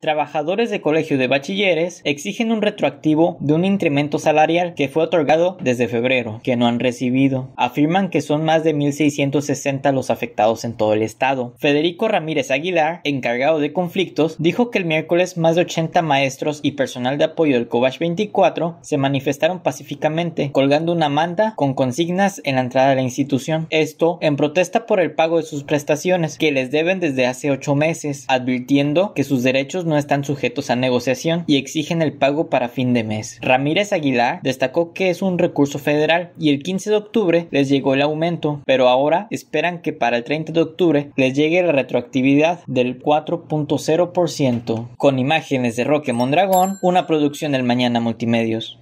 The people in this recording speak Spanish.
Trabajadores de colegio de bachilleres exigen un retroactivo de un incremento salarial que fue otorgado desde febrero, que no han recibido. Afirman que son más de 1.660 los afectados en todo el estado. Federico Ramírez Aguilar, encargado de conflictos, dijo que el miércoles más de 80 maestros y personal de apoyo del Cobach 24 se manifestaron pacíficamente, colgando una manta con consignas en la entrada de la institución. Esto en protesta por el pago de sus prestaciones, que les deben desde hace 8 meses, advirtiendo que sus derechos no están sujetos a negociación y exigen el pago para fin de mes. Ramírez Aguilar destacó que es un recurso federal y el 15 de octubre les llegó el aumento, pero ahora esperan que para el 30 de octubre les llegue la retroactividad del 4.0%. Con imágenes de Roque Mondragón, una producción del Mañana Multimedios.